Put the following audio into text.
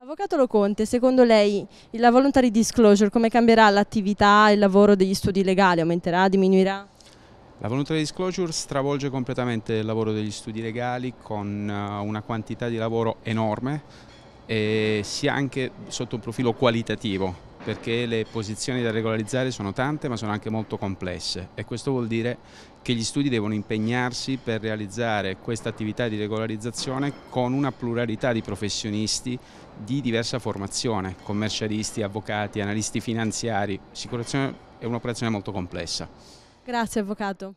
Avvocato Lo Conte, secondo lei la voluntary disclosure come cambierà l'attività e il lavoro degli studi legali? Aumenterà, diminuirà? La voluntary disclosure stravolge completamente il lavoro degli studi legali con eh, una quantità di lavoro enorme, sia anche sotto un profilo qualitativo perché le posizioni da regolarizzare sono tante ma sono anche molto complesse e questo vuol dire che gli studi devono impegnarsi per realizzare questa attività di regolarizzazione con una pluralità di professionisti di diversa formazione, commercialisti, avvocati, analisti finanziari. Sicurezza è un'operazione molto complessa. Grazie Avvocato.